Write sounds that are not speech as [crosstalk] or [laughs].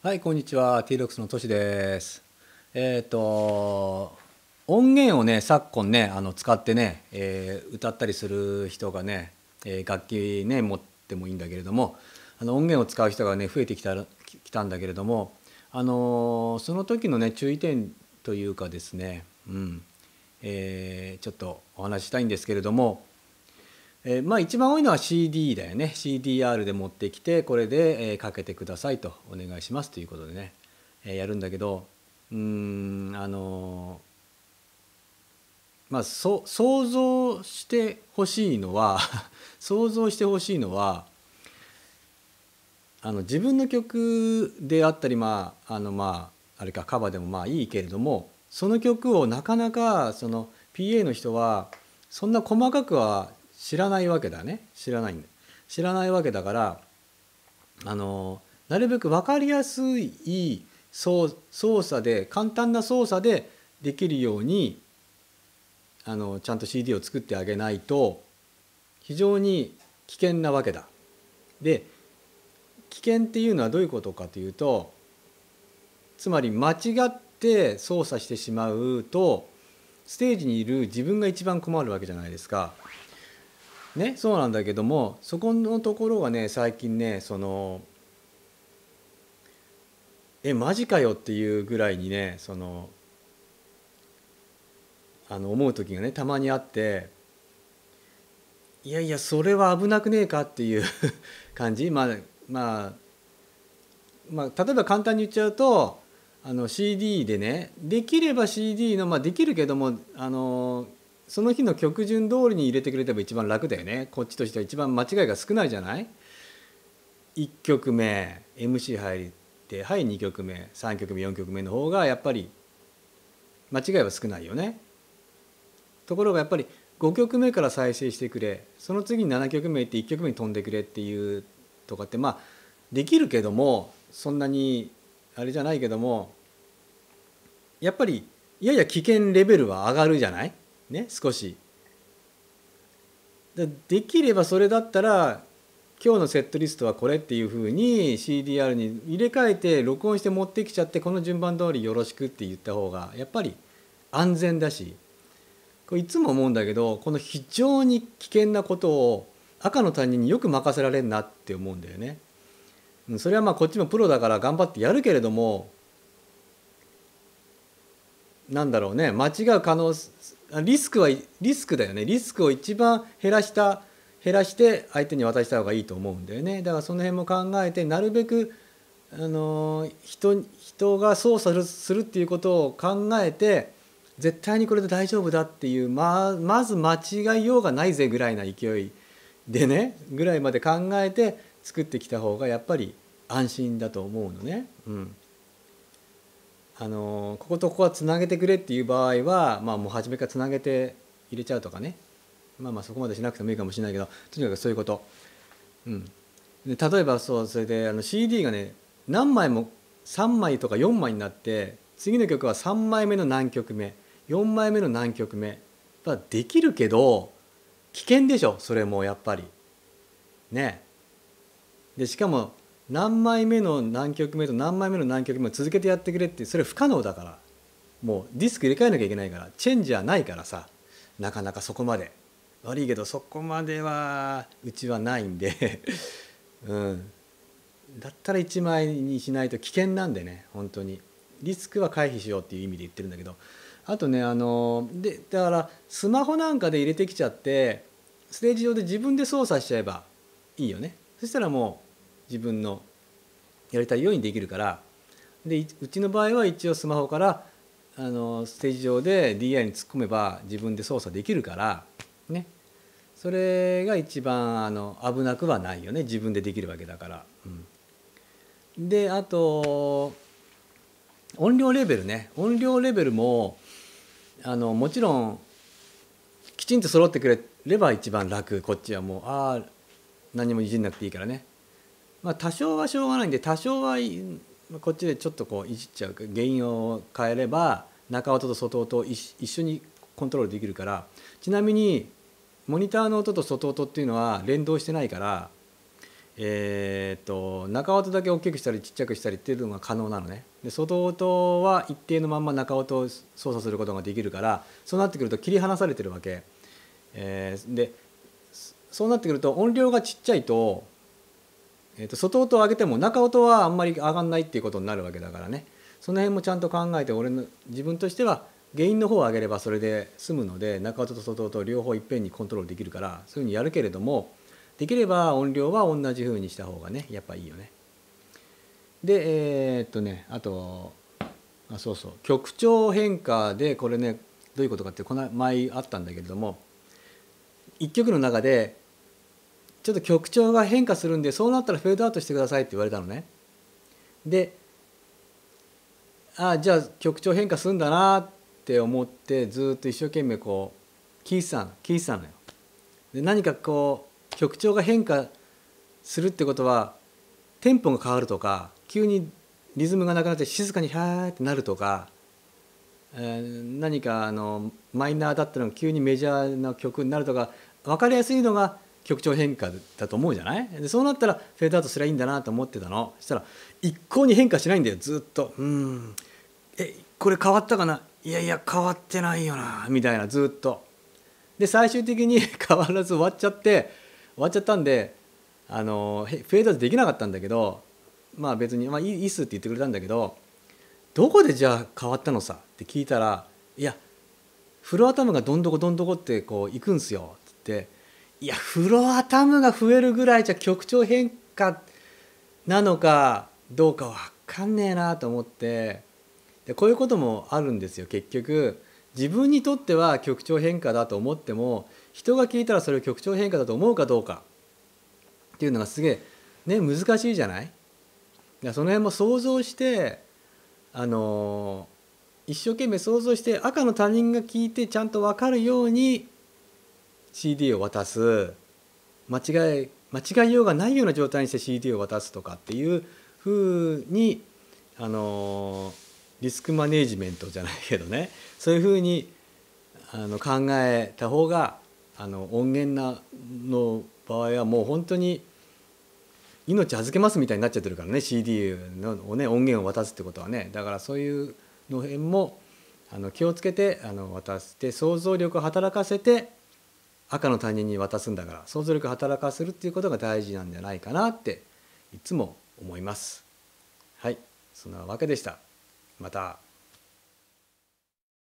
はい、こんにちは。T-ROX のとしです。えっ、ー、と、音源をね、昨今ね、あの使ってね、えー、歌ったりする人がね、えー、楽器ね、持ってもいいんだけれども、あの音源を使う人がね、増えてきたきたんだけれども、あのその時のね、注意点というかですね、うん、えちょっとお話ししたいんですけれども、えー、まあ一番多いのは CD だよね CDR で持ってきてこれで、えー、かけてくださいとお願いしますということでね、えー、やるんだけどうんあのまあそ想像してほしいのは [laughs] 想像してほしいのはあの自分の曲であったりまああのまああれかカバーでもまあいいけれどもその曲をなかなかその PA の人はそんな細かくは知らないわけだね知らないんだ知らないわけだからあのなるべく分かりやすい操作で簡単な操作でできるようにあのちゃんと CD を作ってあげないと非常に危険なわけだ。で危険っていうのはどういうことかというとつまり間違って操作してしまうとステージにいる自分が一番困るわけじゃないですか。ね、そうなんだけどもそこのところがね最近ねそのえマジかよっていうぐらいにねそのあの思う時がねたまにあっていやいやそれは危なくねえかっていう [laughs] 感じまあまあまあ例えば簡単に言っちゃうとあの CD でねできれば CD のまあできるけどもあのその日の曲順通りに入れてくれれば一番楽だよねこっちとしては一番間違いが少ないじゃない ?1 曲目 MC 入ってはい2曲目3曲目4曲目の方がやっぱり間違いは少ないよね。ところがやっぱり5曲目から再生してくれその次に7曲目って1曲目に飛んでくれっていうとかってまあできるけどもそんなにあれじゃないけどもやっぱりいやいや危険レベルは上がるじゃないね少しできればそれだったら今日のセットリストはこれっていうふうに CDR に入れ替えて録音して持ってきちゃってこの順番通りよろしくって言った方がやっぱり安全だしこれいつも思うんだけどこの非常に危険なことを赤の他人によく任せられんなって思うんだよね。それはまあこっちもプロだから頑張ってやるけれどもなんだろうね間違う可能リスクはリスクだよねリスクを一番減らした減らして相手に渡した方がいいと思うんだよねだからその辺も考えてなるべくあの人人が操作するっていうことを考えて絶対にこれで大丈夫だっていうままず間違いようがないぜぐらいな勢いでねぐらいまで考えて作ってきた方がやっぱり安心だと思うのね。うんあのこことここはつなげてくれっていう場合は、まあ、もう初めからつなげて入れちゃうとかねまあまあそこまでしなくてもいいかもしれないけどとにかくそういうこと。うん、で例えばそうそれであの CD がね何枚も3枚とか4枚になって次の曲は3枚目の何曲目4枚目の何曲目はできるけど危険でしょそれもやっぱり。ねでしかも何枚目の何曲目と何枚目の何曲目を続けてやってくれってそれ不可能だからもうディスク入れ替えなきゃいけないからチェンジはないからさなかなかそこまで悪いけどそこまではうちはないんで [laughs] うんだったら1枚にしないと危険なんでね本当にリスクは回避しようっていう意味で言ってるんだけどあとねあのでだからスマホなんかで入れてきちゃってステージ上で自分で操作しちゃえばいいよねそしたらもう自分のやりたいようにできるからでうちの場合は一応スマホからあのステージ上で DI に突っ込めば自分で操作できるからねそれが一番あの危なくはないよね自分でできるわけだから。うん、であと音量レベルね音量レベルもあのもちろんきちんと揃ってくれれば一番楽こっちはもうああ何もいじんなくていいからねまあ、多少はしょうがないんで多少はこっちでちょっとこういじっちゃう原因を変えれば中音と外音を一緒にコントロールできるからちなみにモニターの音と外音っていうのは連動してないからえーと、と中音だけ大きくしたりちっちゃくしたりっていうのが可能なのねで外音は一定のまんま中音を操作することができるからそうなってくると切り離されてるわけ、えー、でそうなってくると音量がちっちゃいとえー、と外音を上げても中音はあんまり上がんないっていうことになるわけだからねその辺もちゃんと考えて俺の自分としては原因の方を上げればそれで済むので中音と外音両方いっぺんにコントロールできるからそういうふうにやるけれどもできれば音量は同じふうにした方がねやっぱいいよね。でえー、っとねあとあそうそう曲調変化でこれねどういうことかってこの前あったんだけれども1曲の中でちょっと曲調が変化するんでそうなったらフェードアウトしてくださいって言われたのねでああじゃあ曲調変化するんだなって思ってずっと一生懸命こう聴いてたの聴いてたのよで何かこう曲調が変化するってことはテンポが変わるとか急にリズムがなくなって静かに「はー」ってなるとか、えー、何かあのマイナーだったのが急にメジャーな曲になるとか分かりやすいのが曲調変化だと思うじゃないでそうなったらフェードアウトすりゃいいんだなと思ってたのそしたら一向に変化しないんだよずっとうんえこれ変わったかないやいや変わってないよなみたいなずっとで最終的に [laughs] 変わらず終わっちゃって終わっちゃったんであのフェードアウトできなかったんだけどまあ別に、まあ、いいっすって言ってくれたんだけどどこでじゃあ変わったのさって聞いたらいやフロアタムがどんどこどんどこってこう行くんすよっていやフロアタムが増えるぐらいじゃ曲調変化なのかどうか分かんねえなと思ってでこういうこともあるんですよ結局自分にとっては曲調変化だと思っても人が聞いたらそれを曲調変化だと思うかどうかっていうのがすげえね難しいじゃないその辺も想像してあの一生懸命想像して赤の他人が聞いてちゃんと分かるように CD を渡す間違い間違いようがないような状態にして CD を渡すとかっていうふうにあのリスクマネージメントじゃないけどね [laughs] そういうふうにあの考えた方があの音源なの場合はもう本当に命預けますみたいになっちゃってるからね CD の、ね、音源を渡すってことはねだからそういうの辺もあの気をつけてあの渡して想像力を働かせて赤の他人に渡すんだから想像力働かせるっていうことが大事なんじゃないかなっていつも思います。はいそんなわけでした。また。